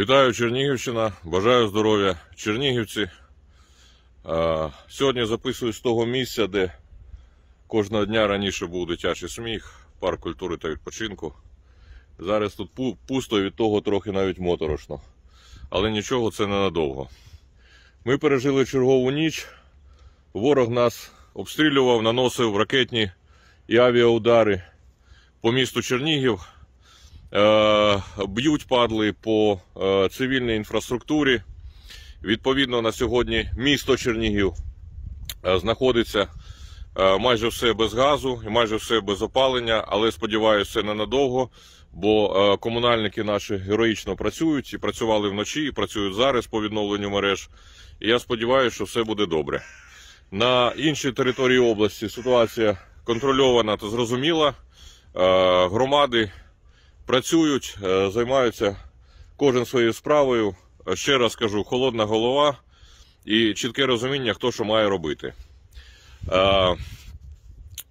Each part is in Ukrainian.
Вітаю Чернігівщина, бажаю здоров'я чернігівці. Сьогодні записую з того місця, де кожного дня раніше був дитячий сміх, парк культури та відпочинку. Зараз тут пусто від того трохи навіть моторошно. Але нічого це ненадовго. Ми пережили чергову ніч, ворог нас обстрілював, наносив ракетні і авіаудари по місту Чернігів. Е, б'ють падли по е, цивільній інфраструктурі. Відповідно, на сьогодні місто Чернігів е, знаходиться майже все без газу і майже все без опалення, але сподіваюся, це ненадовго, бо комунальники наші героїчно працюють і працювали вночі, і працюють зараз по відновленню мереж. І я сподіваюся, що все буде добре. На іншій території області ситуація контрольована та зрозуміла. Громади працюють, е, займаються кожен своєю справою. Ще раз кажу, холодна голова і чітке розуміння, хто що має робити. Е,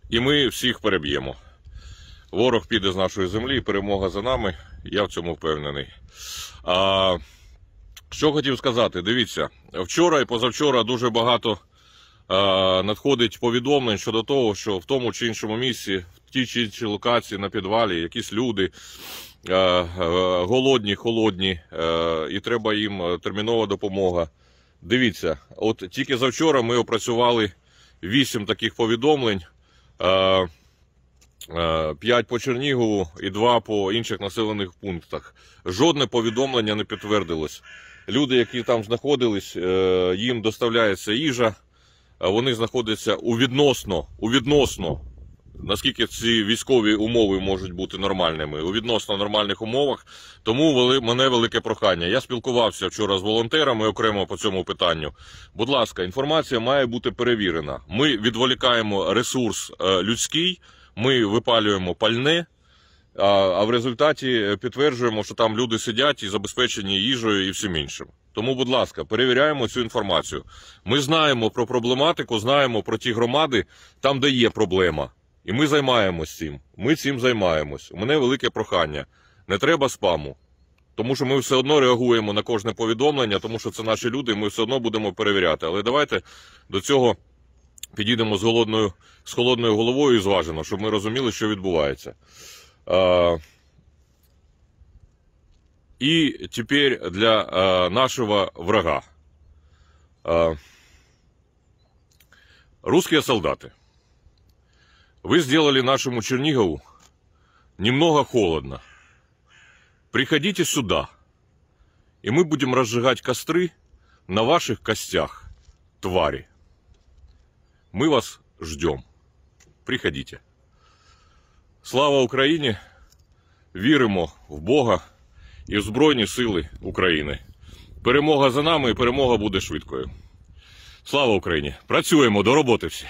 і ми всіх переб'ємо. Ворог піде з нашої землі, перемога за нами. Я в цьому впевнений. Що хотів сказати, дивіться, вчора і позавчора дуже багато Е, надходить повідомлень щодо того, що в тому чи іншому місці, в тій чи іншій локації на підвалі якісь люди е, е, голодні, холодні, і треба їм термінова допомога. Дивіться, от тільки завчора ми опрацювали 8 таких повідомлень. 5 по Чернігову і 2 по інших населених пунктах. Жодне повідомлення не підтвердилось. Люди, які там знаходились, їм доставляється їжа вони знаходяться у відносно, у відносно. Наскільки ці військові умови можуть бути нормальними у відносно нормальних умовах, тому вели мене велике прохання. Я спілкувався вчора з волонтерами окремо по цьому питанню. Будь ласка, інформація має бути перевірена. Ми відволікаємо ресурс е, людський, ми випалюємо пальне. А в результаті е, підтверджуємо, що там люди сидять і забезпечені їжею і всім іншим. Тому, будь ласка, перевіряємо цю інформацію. Ми знаємо про проблематику, знаємо про ті громади, там де є проблема. І ми займаємось цим. Ми цим займаємось. У мене велике прохання. Не треба спаму. Тому що ми все одно реагуємо на кожне повідомлення, тому що це наші люди, і ми все одно будемо перевіряти. Але давайте до цього підійдемо з холодною з холодною головою і зважено, щоб ми розуміли, що відбувається. и теперь для э, нашего врага. Э, русские солдаты, вы сделали нашему Чернигову немного холодно. Приходите сюда, и мы будем разжигать костры на ваших костях, твари. Мы вас ждем. Приходите. Слава Украине, Віримо в Бога. і в Збройні Сили України. Перемога за нами і перемога буде швидкою. Слава Україні! Працюємо до роботи всі!